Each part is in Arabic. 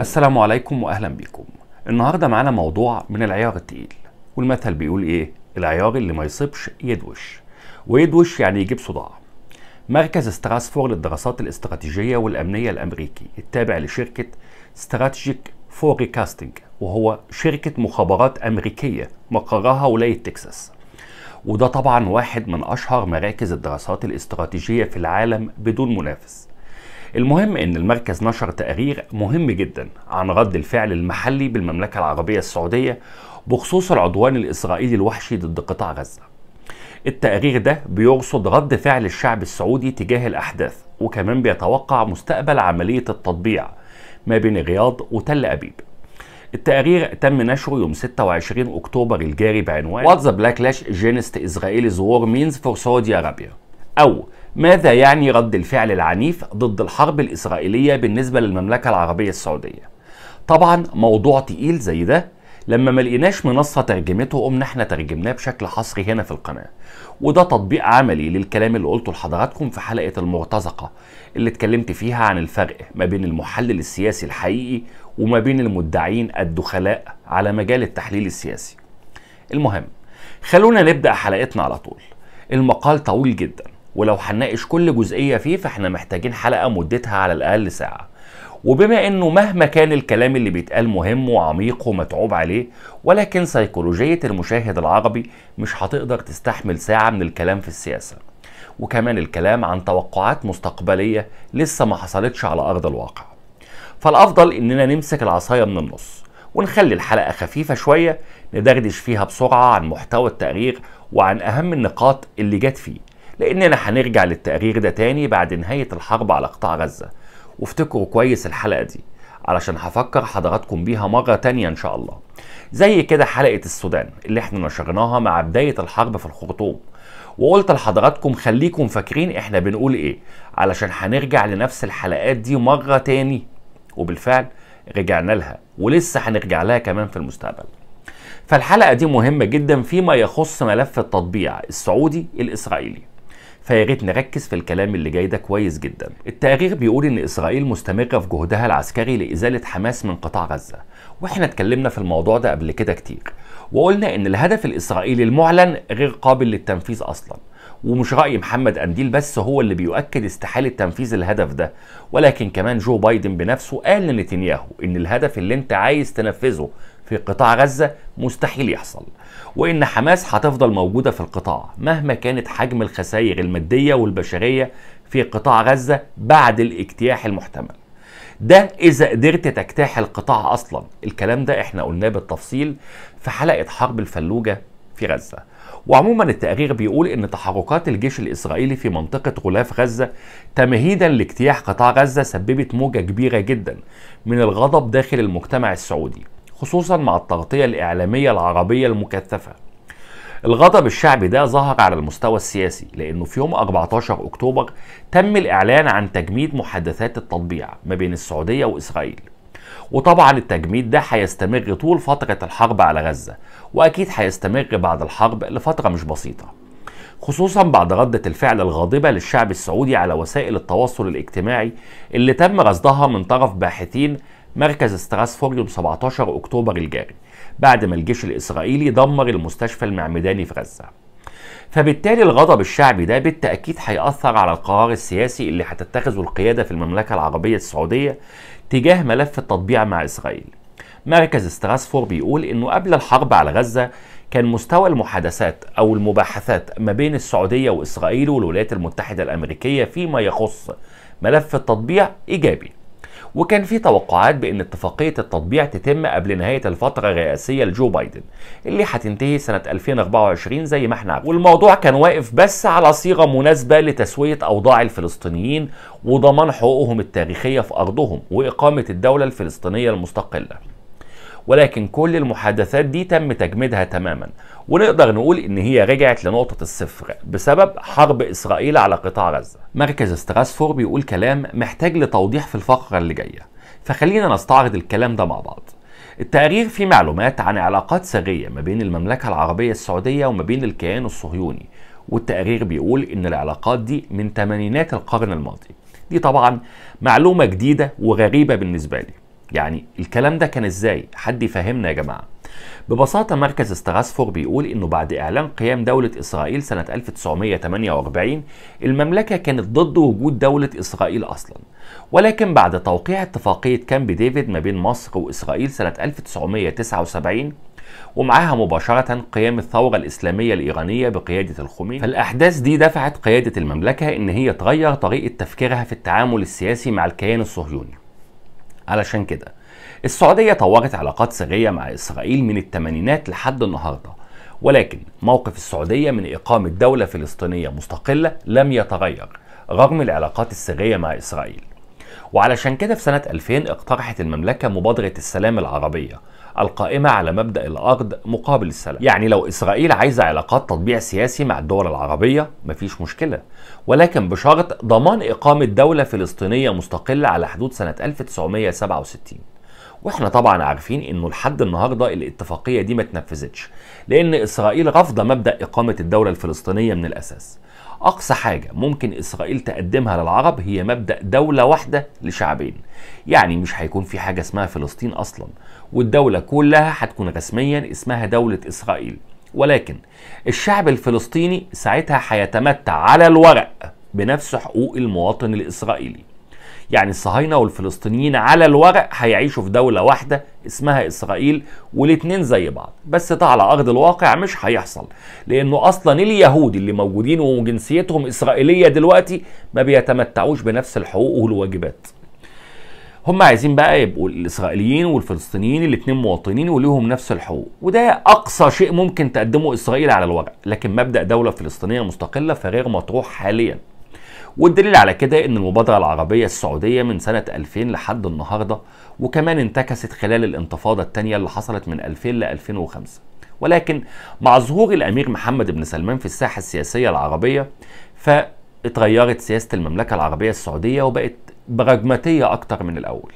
السلام عليكم واهلا بيكم النهارده معانا موضوع من العيار التقيل والمثل بيقول ايه العيار اللي ما يصيبش يدوش ويدوش يعني يجيب صداع مركز ستراسفور للدراسات الاستراتيجيه والامنيه الامريكي التابع لشركه فوري كاستنج وهو شركه مخابرات امريكيه مقرها ولايه تكساس وده طبعا واحد من اشهر مراكز الدراسات الاستراتيجيه في العالم بدون منافس المهم ان المركز نشر تقرير مهم جدا عن رد الفعل المحلي بالمملكة العربية السعودية بخصوص العدوان الإسرائيلي الوحشي ضد قطاع غزة التقرير ده بيرصد رد فعل الشعب السعودي تجاه الأحداث وكمان بيتوقع مستقبل عملية التطبيع ما بين الرياض وتل أبيب التقرير تم نشره يوم 26 اكتوبر الجاري بعنوان What the Backlash Against Israeli War Means for Saudi Arabia أو ماذا يعني رد الفعل العنيف ضد الحرب الإسرائيلية بالنسبة للمملكة العربية السعودية طبعا موضوع تقيل زي ده لما ما لقيناش منصة ترجمته قمنا احنا ترجمناه بشكل حصري هنا في القناة وده تطبيق عملي للكلام اللي قلته لحضراتكم في حلقة المرتزقة اللي اتكلمت فيها عن الفرق ما بين المحلل السياسي الحقيقي وما بين المدعين الدخلاء على مجال التحليل السياسي المهم خلونا نبدأ حلقتنا على طول المقال طويل جداً ولو هنناقش كل جزئيه فيه فاحنا محتاجين حلقه مدتها على الاقل ساعه وبما انه مهما كان الكلام اللي بيتقال مهم وعميق ومتعوب عليه ولكن سيكولوجيه المشاهد العربي مش هتقدر تستحمل ساعه من الكلام في السياسه وكمان الكلام عن توقعات مستقبليه لسه ما حصلتش على ارض الواقع فالافضل اننا نمسك العصايه من النص ونخلي الحلقه خفيفه شويه ندردش فيها بسرعه عن محتوى التقرير وعن اهم النقاط اللي جت فيه لأننا هنرجع للتقرير ده تاني بعد نهاية الحرب على قطاع غزة وافتكروا كويس الحلقة دي علشان هفكر حضراتكم بيها مرة تانية إن شاء الله زي كده حلقة السودان اللي احنا نشرناها مع بداية الحرب في الخرطوم وقلت لحضراتكم خليكم فاكرين احنا بنقول ايه علشان هنرجع لنفس الحلقات دي مرة تاني وبالفعل رجعنا لها ولسه هنرجع لها كمان في المستقبل فالحلقة دي مهمة جدا فيما يخص ملف التطبيع السعودي الإسرائيلي فيا ريت نركز في الكلام اللي جاي ده كويس جدا. التقرير بيقول ان اسرائيل مستمره في جهدها العسكري لازاله حماس من قطاع غزه، واحنا اتكلمنا في الموضوع ده قبل كده كتير، وقلنا ان الهدف الاسرائيلي المعلن غير قابل للتنفيذ اصلا. ومش رأي محمد أنديل بس هو اللي بيؤكد استحالة تنفيذ الهدف ده ولكن كمان جو بايدن بنفسه قال لنتنياهو إن الهدف اللي أنت عايز تنفذه في قطاع غزة مستحيل يحصل وإن حماس هتفضل موجودة في القطاع مهما كانت حجم الخسائر المادية والبشرية في قطاع غزة بعد الاجتياح المحتمل ده إذا قدرت تجتاح القطاع أصلا الكلام ده إحنا قلناه بالتفصيل في حلقة حرب الفلوجة في غزة وعموما التقرير بيقول ان تحركات الجيش الاسرائيلي في منطقه غلاف غزه تمهيدا لاجتياح قطاع غزه سببت موجه كبيره جدا من الغضب داخل المجتمع السعودي خصوصا مع التغطية الإعلامية العربية المكثفة الغضب الشعبي ده ظهر على المستوى السياسي لأنه في يوم 14 أكتوبر تم الإعلان عن تجميد محادثات التطبيع ما بين السعودية وإسرائيل وطبعا التجميد ده هيستمر طول فترة الحرب على غزة وأكيد هيستمر بعد الحرب لفترة مش بسيطة خصوصا بعد ردة الفعل الغاضبة للشعب السعودي على وسائل التواصل الاجتماعي اللي تم رصدها من طرف باحثين مركز ستراسفورد ب 17 أكتوبر الجاري بعد ما الجيش الإسرائيلي دمر المستشفى المعمداني في غزة فبالتالي الغضب الشعبي ده بالتأكيد هيأثر على القرار السياسي اللي هتتخذه القيادة في المملكة العربية السعودية تجاه ملف التطبيع مع إسرائيل مركز ستراسفور بيقول انه قبل الحرب على غزه كان مستوى المحادثات او المباحثات ما بين السعوديه واسرائيل والولايات المتحده الامريكيه فيما يخص ملف التطبيع ايجابي وكان في توقعات بأن اتفاقية التطبيع تتم قبل نهاية الفترة الرئاسية لجو بايدن اللي هتنتهي سنة 2024 زي ما احنا عارفين والموضوع كان واقف بس على صيغة مناسبة لتسوية أوضاع الفلسطينيين وضمان حقوقهم التاريخية في أرضهم وإقامة الدولة الفلسطينية المستقلة ولكن كل المحادثات دي تم تجميدها تماما ونقدر نقول ان هي رجعت لنقطة الصفر بسبب حرب اسرائيل على قطاع غزة مركز استراسفور بيقول كلام محتاج لتوضيح في الفقرة اللي جاية فخلينا نستعرض الكلام ده مع بعض التقرير فيه معلومات عن علاقات سرية ما بين المملكة العربية السعودية وما بين الكيان الصهيوني والتقرير بيقول ان العلاقات دي من تمانينات القرن الماضي دي طبعا معلومة جديدة وغريبة بالنسبة لي يعني الكلام ده كان ازاي حد يفهمنا يا جماعه ببساطة مركز استغاثفور بيقول إنه بعد إعلان قيام دولة إسرائيل سنة 1948 المملكة كانت ضد وجود دولة إسرائيل أصلا ولكن بعد توقيع اتفاقية كامب ديفيد ما بين مصر وإسرائيل سنة 1979 ومعاها مباشرة قيام الثورة الإسلامية الإيرانية بقيادة الخميني فالأحداث دي دفعت قيادة المملكة إن هي تغير طريقة تفكيرها في التعامل السياسي مع الكيان الصهيوني علشان كده السعودية طورت علاقات سرية مع إسرائيل من الثمانينات لحد النهاردة ولكن موقف السعودية من إقامة دولة فلسطينية مستقلة لم يتغير رغم العلاقات السرية مع إسرائيل وعلشان كده في سنة 2000 اقترحت المملكة مبادرة السلام العربية القائمة على مبدأ الأرض مقابل السلام يعني لو إسرائيل عايزة علاقات تطبيع سياسي مع الدول العربية مفيش مشكلة ولكن بشرط ضمان إقامة دولة فلسطينية مستقلة على حدود سنة 1967 واحنا طبعا عارفين انه لحد النهارده الاتفاقيه دي ما اتنفذتش لان اسرائيل رافضه مبدا اقامه الدوله الفلسطينيه من الاساس أقصى حاجة ممكن إسرائيل تقدمها للعرب هي مبدأ دولة واحدة لشعبين يعني مش هيكون في حاجة اسمها فلسطين أصلا والدولة كلها هتكون رسميا اسمها دولة إسرائيل ولكن الشعب الفلسطيني ساعتها هيتمتع على الورق بنفس حقوق المواطن الإسرائيلي يعني الصهاينة والفلسطينيين على الورق هيعيشوا في دولة واحدة اسمها إسرائيل والاتنين زي بعض بس ده على أرض الواقع مش هيحصل لأنه أصلا اليهود اللي موجودين وجنسيتهم إسرائيلية دلوقتي ما بيتمتعوش بنفس الحقوق والواجبات هم عايزين بقى يبقوا الاسرائيليين والفلسطينيين الاثنين مواطنين وليهم نفس الحقوق وده اقصى شيء ممكن تقدمه اسرائيل على الورق لكن مبدا دوله فلسطينيه مستقله فغير مطروح حاليا والدليل على كده ان المبادرة العربية السعودية من سنة 2000 لحد النهاردة وكمان انتكست خلال الانتفاضة الثانية اللي حصلت من 2000 ل 2005 ولكن مع ظهور الامير محمد بن سلمان في الساحة السياسية العربية فاتغيرت سياسة المملكة العربية السعودية وبقت براجماتية اكتر من الاول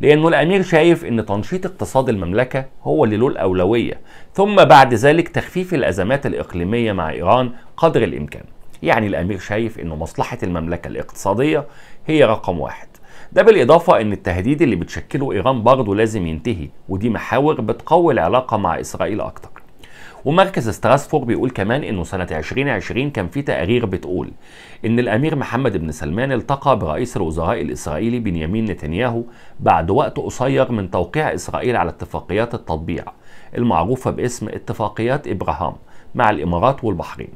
لانه الامير شايف ان تنشيط اقتصاد المملكه هو اللي له الاولويه ثم بعد ذلك تخفيف الازمات الاقليميه مع ايران قدر الامكان يعني الامير شايف انه مصلحه المملكه الاقتصاديه هي رقم واحد ده بالإضافة إن التهديد اللي بتشكله إيران برضه لازم ينتهي ودي محاور بتقوي العلاقة مع إسرائيل أكتر ومركز ستراسفور بيقول كمان انه سنه 2020 كان في تقارير بتقول ان الامير محمد بن سلمان التقى برئيس الوزراء الاسرائيلي بنيامين نتنياهو بعد وقت قصير من توقيع اسرائيل على اتفاقيات التطبيع المعروفه باسم اتفاقيات ابراهام مع الامارات والبحرين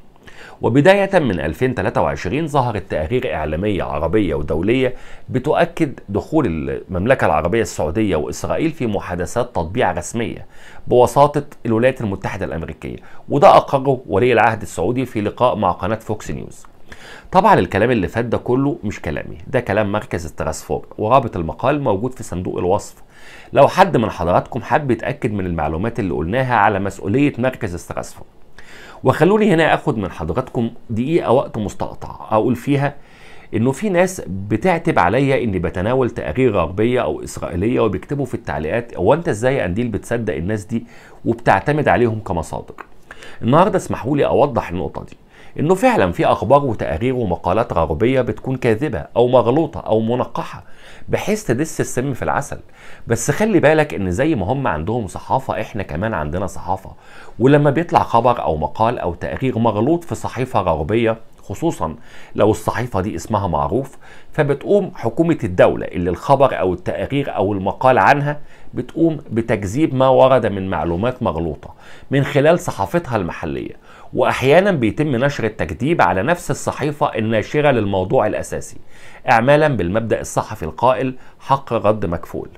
وبداية من 2023 ظهرت تقارير إعلامية عربية ودولية بتؤكد دخول المملكة العربية السعودية وإسرائيل في محادثات تطبيع رسمية بوساطة الولايات المتحدة الأمريكية وده أقره ولي العهد السعودي في لقاء مع قناة فوكس نيوز طبعا الكلام اللي فات ده كله مش كلامي ده كلام مركز التراسفور ورابط المقال موجود في صندوق الوصف لو حد من حضراتكم حب يتأكد من المعلومات اللي قلناها على مسؤولية مركز التراسفور وخلوني هنا اخد من حضراتكم دقيقه وقت مستقطع اقول فيها انه في ناس بتعتب عليا اني بتناول تقارير غربيه او اسرائيليه وبيكتبوا في التعليقات هو انت ازاي يا قنديل بتصدق الناس دي وبتعتمد عليهم كمصادر النهارده اسمحوا لي اوضح النقطه دي انه فعلا في اخبار وتقارير ومقالات غربيه بتكون كاذبه او مغلوطه او منقحه بحيث تدس السم في العسل بس خلي بالك ان زي ما هم عندهم صحافه احنا كمان عندنا صحافه ولما بيطلع خبر او مقال او تقرير مغلوط في صحيفه غربيه خصوصا لو الصحيفة دي اسمها معروف فبتقوم حكومة الدولة اللي الخبر أو التقارير أو المقال عنها بتقوم بتكذيب ما ورد من معلومات مغلوطة من خلال صحافتها المحلية واحيانا بيتم نشر التكذيب على نفس الصحيفه الناشره للموضوع الاساسي اعمالا بالمبدا الصحفي القائل حق رد مكفول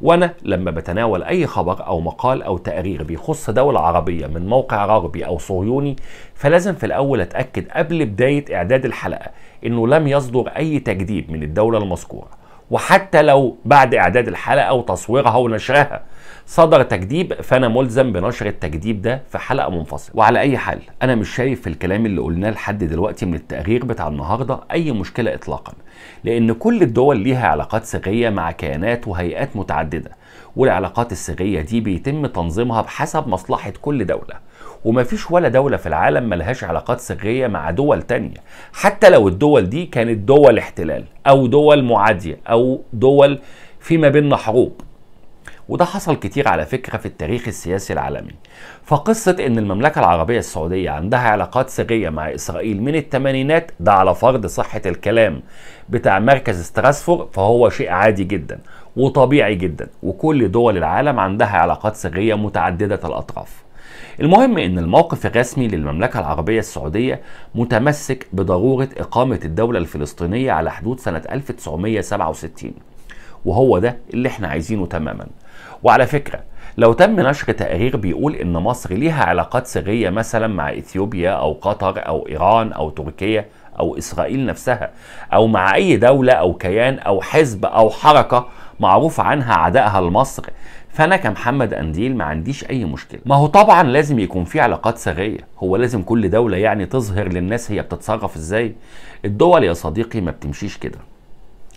وانا لما بتناول اي خبر او مقال او تقرير بيخص دوله عربيه من موقع غربي او صهيوني فلازم في الاول اتاكد قبل بدايه اعداد الحلقه انه لم يصدر اي تجديد من الدوله المذكوره وحتى لو بعد إعداد الحلقة وتصويرها ونشرها صدر تجديب فأنا ملزم بنشر التجديب ده في حلقة منفصلة وعلى أي حال أنا مش شايف في الكلام اللي قلناه لحد دلوقتي من التقرير بتاع النهاردة أي مشكلة إطلاقا لأن كل الدول ليها علاقات سرية مع كيانات وهيئات متعددة والعلاقات السرية دي بيتم تنظيمها بحسب مصلحة كل دولة ومفيش ولا دولة في العالم ملهاش علاقات سرية مع دول تانية حتى لو الدول دي كانت دول احتلال أو دول معادية أو دول فيما بيننا حروب وده حصل كتير على فكرة في التاريخ السياسي العالمي فقصة ان المملكة العربية السعودية عندها علاقات سرية مع اسرائيل من الثمانينات ده على فرض صحة الكلام بتاع مركز استراسفور فهو شيء عادي جدا وطبيعي جدا وكل دول العالم عندها علاقات سرية متعددة الاطراف المهم ان الموقف الرسمي للمملكه العربيه السعوديه متمسك بضروره اقامه الدوله الفلسطينيه على حدود سنه 1967 وهو ده اللي احنا عايزينه تماما وعلى فكره لو تم نشر تقرير بيقول ان مصر ليها علاقات سريه مثلا مع اثيوبيا او قطر او ايران او تركيا او اسرائيل نفسها او مع اي دوله او كيان او حزب او حركه معروف عنها عدائها لمصر فانا كمحمد قنديل ما عنديش اي مشكله ما هو طبعا لازم يكون في علاقات سريه هو لازم كل دوله يعني تظهر للناس هي بتتصرف ازاي الدول يا صديقي ما بتمشيش كده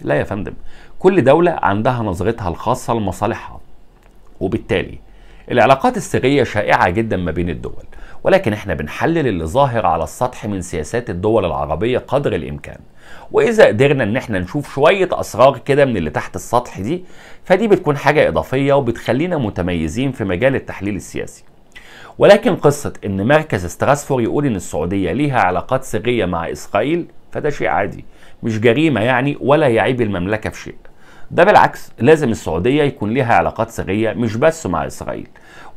لا يا فندم كل دوله عندها نظرتها الخاصه لمصالحها وبالتالي العلاقات السريه شائعه جدا ما بين الدول ولكن احنا بنحلل اللي ظاهر على السطح من سياسات الدول العربية قدر الإمكان وإذا قدرنا إن احنا نشوف شوية أسرار كده من اللي تحت السطح دي فدي بتكون حاجة إضافية وبتخلينا متميزين في مجال التحليل السياسي ولكن قصة إن مركز ستراسفور يقول إن السعودية ليها علاقات سرية مع إسرائيل فده شيء عادي مش جريمة يعني ولا يعيب المملكة في شيء ده بالعكس لازم السعودية يكون ليها علاقات سرية مش بس مع إسرائيل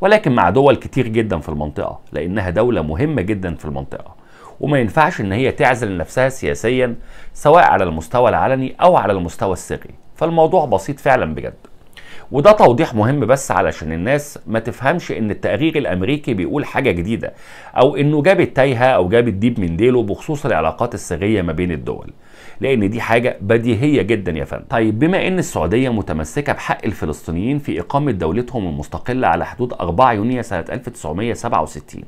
ولكن مع دول كتير جدا في المنطقة لأنها دولة مهمة جدا في المنطقة وما ينفعش إن هي تعزل نفسها سياسيا سواء على المستوى العلني أو على المستوى السري فالموضوع بسيط فعلا بجد وده توضيح مهم بس علشان الناس ما تفهمش ان التقرير الامريكي بيقول حاجه جديده او انه جاب التايهه او جاب الديب من ديله بخصوص العلاقات السريه ما بين الدول لان دي حاجه بديهيه جدا يا فندم طيب بما ان السعوديه متمسكه بحق الفلسطينيين في اقامه دولتهم المستقله على حدود 4 يونيو سنه 1967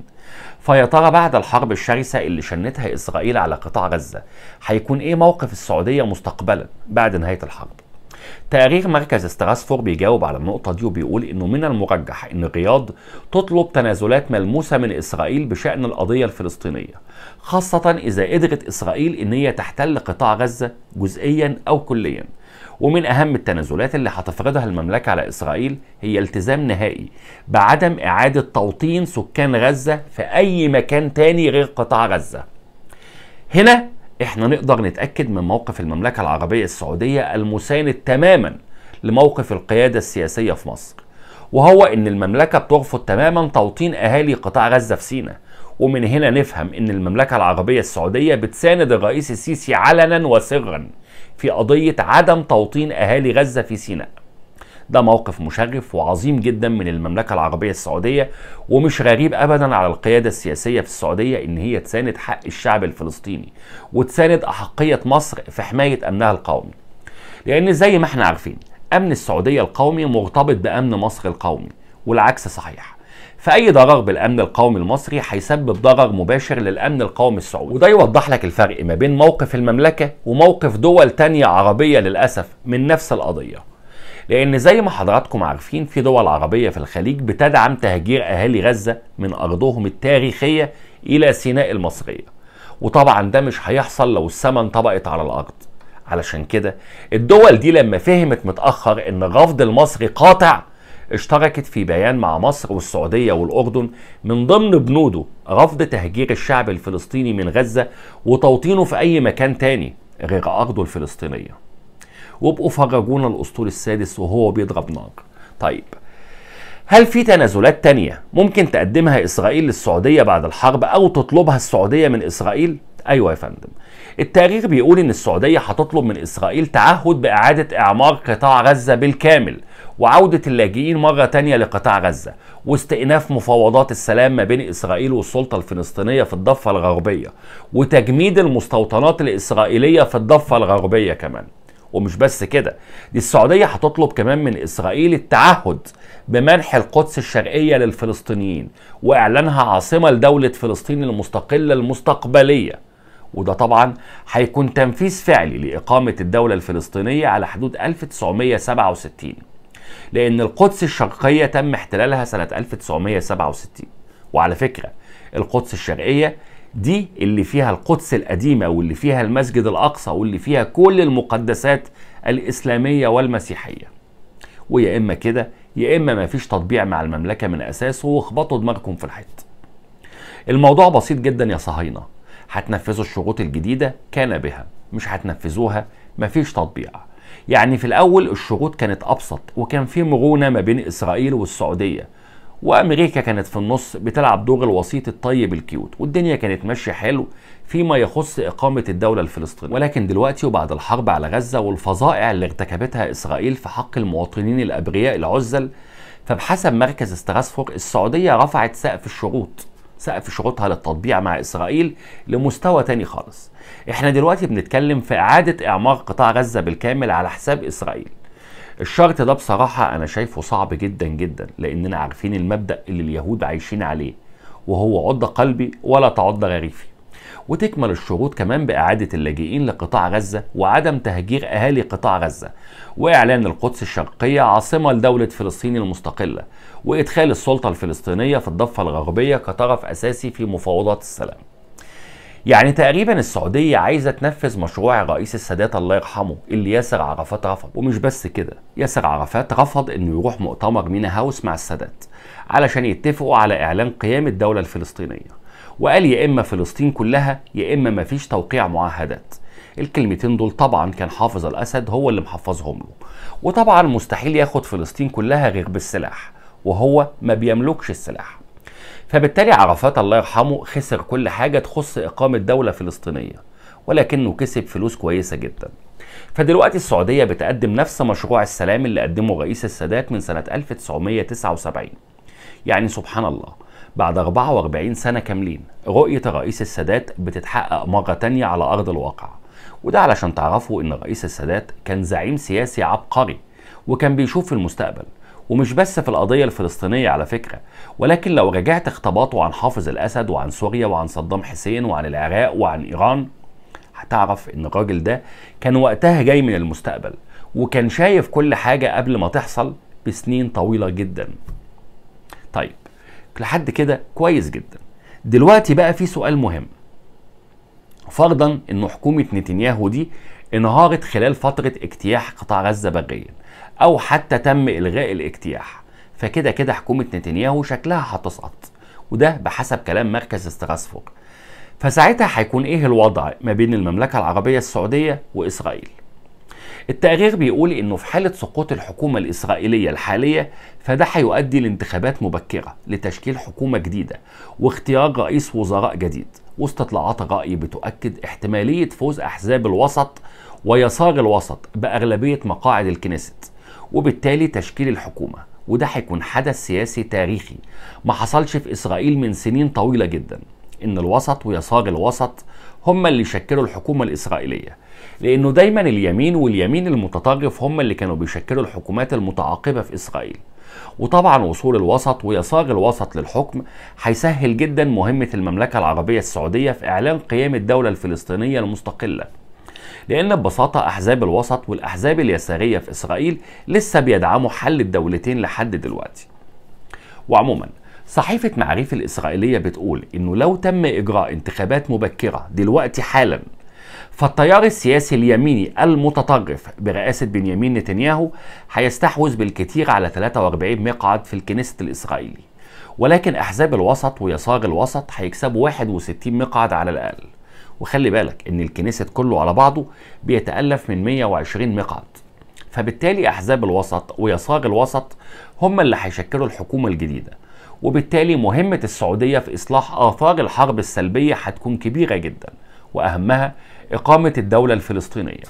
فيا ترى بعد الحرب الشرسه اللي شنتها اسرائيل على قطاع غزه هيكون ايه موقف السعوديه مستقبلا بعد نهايه الحرب تقرير مركز ستراسفور بيجاوب على النقطة دي وبيقول إنه من المرجح إن الرياض تطلب تنازلات ملموسة من إسرائيل بشأن القضية الفلسطينية خاصة إذا قدرت إسرائيل إن هي تحتل قطاع غزة جزئيا أو كليا ومن أهم التنازلات اللي هتفرضها المملكة على إسرائيل هي التزام نهائي بعدم إعادة توطين سكان غزة في أي مكان تاني غير قطاع غزة هنا احنا نقدر نتأكد من موقف المملكة العربية السعودية المساند تماما لموقف القيادة السياسية في مصر وهو ان المملكة بترفض تماما توطين اهالي قطاع غزة في سيناء ومن هنا نفهم ان المملكة العربية السعودية بتساند الرئيس السيسي علنا وسرا في قضية عدم توطين اهالي غزة في سيناء ده موقف مشرف وعظيم جدا من المملكة العربية السعودية ومش غريب أبدا على القيادة السياسية في السعودية إن هي تساند حق الشعب الفلسطيني وتساند أحقية مصر في حماية أمنها القومي لأن زي ما احنا عارفين أمن السعودية القومي مرتبط بأمن مصر القومي والعكس صحيح فأي ضرر بالأمن القومي المصري هيسبب ضرر مباشر للأمن القومي السعودي وده يوضح لك الفرق ما بين موقف المملكة وموقف دول تانية عربية للأسف من نفس القضية لان زي ما حضراتكم عارفين في دول عربيه في الخليج بتدعم تهجير اهالي غزه من ارضهم التاريخيه الى سيناء المصريه وطبعا ده مش هيحصل لو السماء انطبقت على الارض علشان كده الدول دي لما فهمت متاخر ان الرفض المصري قاطع اشتركت في بيان مع مصر والسعودية والأردن من ضمن بنوده رفض تهجير الشعب الفلسطيني من غزة وتوطينه في أي مكان تاني غير أرضه الفلسطينية وابقوا فرجونا الاسطول السادس وهو بيضرب نار طيب هل في تنازلات تانية ممكن تقدمها إسرائيل للسعودية بعد الحرب أو تطلبها السعودية من إسرائيل؟ أيوة يا فندم التاريخ بيقول إن السعودية هتطلب من إسرائيل تعهد بإعادة إعمار قطاع غزة بالكامل وعودة اللاجئين مرة تانية لقطاع غزة واستئناف مفاوضات السلام ما بين إسرائيل والسلطة الفلسطينية في الضفة الغربية وتجميد المستوطنات الإسرائيلية في الضفة الغربية كمان ومش بس كده دي السعودية هتطلب كمان من إسرائيل التعهد بمنح القدس الشرقية للفلسطينيين وإعلانها عاصمة لدولة فلسطين المستقلة المستقبلية وده طبعا هيكون تنفيذ فعلي لإقامة الدولة الفلسطينية على حدود 1967 لأن القدس الشرقية تم احتلالها سنة 1967 وعلى فكرة القدس الشرقية دي اللي فيها القدس القديمة واللي فيها المسجد الأقصى واللي فيها كل المقدسات الإسلامية والمسيحية ويا إما كده يا إما ما فيش تطبيع مع المملكة من أساسه واخبطوا دماغكم في الحيط الموضوع بسيط جدا يا صهاينة هتنفذوا الشروط الجديدة كان بها مش هتنفذوها مفيش تطبيع يعني في الأول الشروط كانت أبسط وكان في مرونة ما بين إسرائيل والسعودية وامريكا كانت في النص بتلعب دور الوسيط الطيب الكيوت والدنيا كانت ماشيه حلو فيما يخص اقامه الدوله الفلسطينيه ولكن دلوقتي وبعد الحرب على غزه والفظائع اللي ارتكبتها اسرائيل في حق المواطنين الابرياء العزل فبحسب مركز استراسفورغ السعوديه رفعت سقف الشروط سقف شروطها للتطبيع مع اسرائيل لمستوى تاني خالص احنا دلوقتي بنتكلم في اعاده اعمار قطاع غزه بالكامل على حساب اسرائيل الشرط ده بصراحة أنا شايفه صعب جدا جدا لأننا عارفين المبدأ اللي اليهود عايشين عليه وهو عض قلبي ولا تعض غريفي وتكمل الشروط كمان بإعادة اللاجئين لقطاع غزة وعدم تهجير أهالي قطاع غزة وإعلان القدس الشرقية عاصمة لدولة فلسطين المستقلة وإدخال السلطة الفلسطينية في الضفة الغربية كطرف أساسي في مفاوضات السلام يعني تقريبا السعوديه عايزه تنفذ مشروع الرئيس السادات الله يرحمه اللي ياسر عرفات رفض ومش بس كده ياسر عرفات رفض انه يروح مؤتمر مينا هاوس مع السادات علشان يتفقوا على اعلان قيام الدوله الفلسطينيه وقال يا اما فلسطين كلها يا اما مفيش توقيع معاهدات الكلمتين دول طبعا كان حافظ الاسد هو اللي محفظهم له وطبعا مستحيل ياخد فلسطين كلها غير بالسلاح وهو ما بيملكش السلاح فبالتالي عرفات الله يرحمه خسر كل حاجة تخص إقامة دولة فلسطينية ولكنه كسب فلوس كويسة جدا فدلوقتي السعودية بتقدم نفس مشروع السلام اللي قدمه الرئيس السادات من سنة 1979 يعني سبحان الله بعد 44 سنة كاملين رؤية الرئيس السادات بتتحقق مرة تانية على أرض الواقع وده علشان تعرفوا إن الرئيس السادات كان زعيم سياسي عبقري وكان بيشوف المستقبل ومش بس في القضية الفلسطينية على فكرة ولكن لو رجعت اختباطه عن حافظ الأسد وعن سوريا وعن صدام حسين وعن العراق وعن إيران هتعرف إن الراجل ده كان وقتها جاي من المستقبل وكان شايف كل حاجة قبل ما تحصل بسنين طويلة جدا طيب لحد كده كويس جدا دلوقتي بقى في سؤال مهم فرضا ان حكومة نتنياهو دي انهارت خلال فترة اجتياح قطاع غزة بريا أو حتى تم إلغاء الاجتياح فكده كده حكومة نتنياهو شكلها هتسقط وده بحسب كلام مركز استراسبورغ فساعتها هيكون ايه الوضع ما بين المملكة العربية السعودية وإسرائيل التقرير بيقول انه في حالة سقوط الحكومة الإسرائيلية الحالية فده هيؤدي لانتخابات مبكرة لتشكيل حكومة جديدة واختيار رئيس وزراء جديد واستطلاعات الرأي بتؤكد احتمالية فوز أحزاب الوسط ويسار الوسط بأغلبية مقاعد الكنيست وبالتالي تشكيل الحكومة وده هيكون حدث سياسي تاريخي ما حصلش في إسرائيل من سنين طويلة جدا إن الوسط ويسار الوسط هم اللي شكلوا الحكومة الإسرائيلية لأنه دايما اليمين واليمين المتطرف هم اللي كانوا بيشكلوا الحكومات المتعاقبة في إسرائيل وطبعا وصول الوسط ويسار الوسط للحكم هيسهل جدا مهمة المملكة العربية السعودية في إعلان قيام الدولة الفلسطينية المستقلة لأن ببساطة أحزاب الوسط والأحزاب اليسارية في إسرائيل لسه بيدعموا حل الدولتين لحد دلوقتي وعموما صحيفة معريف الإسرائيلية بتقول إنه لو تم إجراء انتخابات مبكرة دلوقتي حالا فالتيار السياسي اليميني المتطرف برئاسة بنيامين نتنياهو هيستحوذ بالكثير على 43 مقعد في الكنيست الإسرائيلي ولكن أحزاب الوسط ويسار الوسط هيكسبوا 61 مقعد على الأقل وخلي بالك ان الكنيست كله على بعضه بيتالف من 120 مقعد فبالتالي احزاب الوسط ويساق الوسط هم اللي هيشكلوا الحكومه الجديده وبالتالي مهمه السعوديه في اصلاح اثار الحرب السلبيه هتكون كبيره جدا واهمها اقامه الدوله الفلسطينيه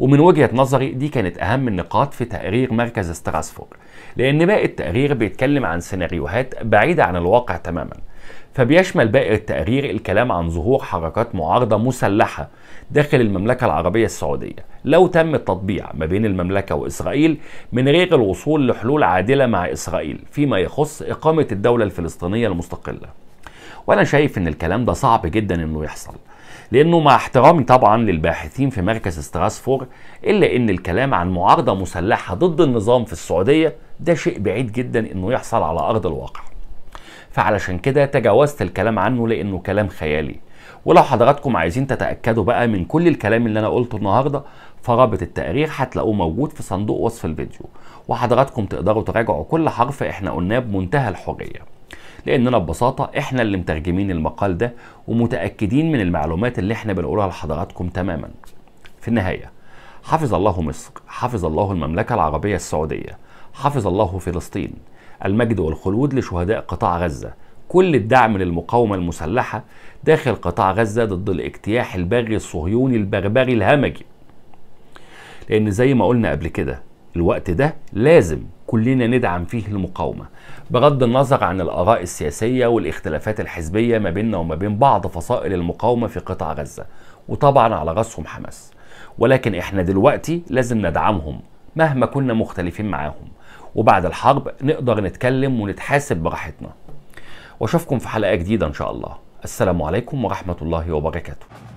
ومن وجهه نظري دي كانت اهم النقاط في تقرير مركز استراسفور لان باقي التقرير بيتكلم عن سيناريوهات بعيده عن الواقع تماما فبيشمل باقي التقرير الكلام عن ظهور حركات معارضة مسلحة داخل المملكة العربية السعودية لو تم التطبيع ما بين المملكة وإسرائيل من غير الوصول لحلول عادلة مع إسرائيل فيما يخص إقامة الدولة الفلسطينية المستقلة وأنا شايف إن الكلام ده صعب جدا إنه يحصل لأنه مع احترامي طبعا للباحثين في مركز ستراسفور إلا إن الكلام عن معارضة مسلحة ضد النظام في السعودية ده شيء بعيد جدا إنه يحصل على أرض الواقع فعلشان كده تجاوزت الكلام عنه لانه كلام خيالي ولو حضراتكم عايزين تتاكدوا بقى من كل الكلام اللي انا قلته النهارده فرابط التقرير هتلاقوه موجود في صندوق وصف الفيديو وحضراتكم تقدروا تراجعوا كل حرف احنا قلناه بمنتهى الحريه لاننا ببساطه احنا اللي مترجمين المقال ده ومتاكدين من المعلومات اللي احنا بنقولها لحضراتكم تماما في النهايه حفظ الله مصر حفظ الله المملكه العربيه السعوديه حفظ الله فلسطين المجد والخلود لشهداء قطاع غزة كل الدعم للمقاومة المسلحة داخل قطاع غزة ضد الاجتياح الباغي الصهيوني البربري الهمجي لأن زي ما قلنا قبل كده الوقت ده لازم كلنا ندعم فيه المقاومة بغض النظر عن الآراء السياسية والاختلافات الحزبية ما بيننا وما بين بعض فصائل المقاومة في قطاع غزة وطبعا على رأسهم حماس ولكن احنا دلوقتي لازم ندعمهم مهما كنا مختلفين معاهم وبعد الحرب نقدر نتكلم ونتحاسب براحتنا واشوفكم في حلقه جديده ان شاء الله السلام عليكم ورحمه الله وبركاته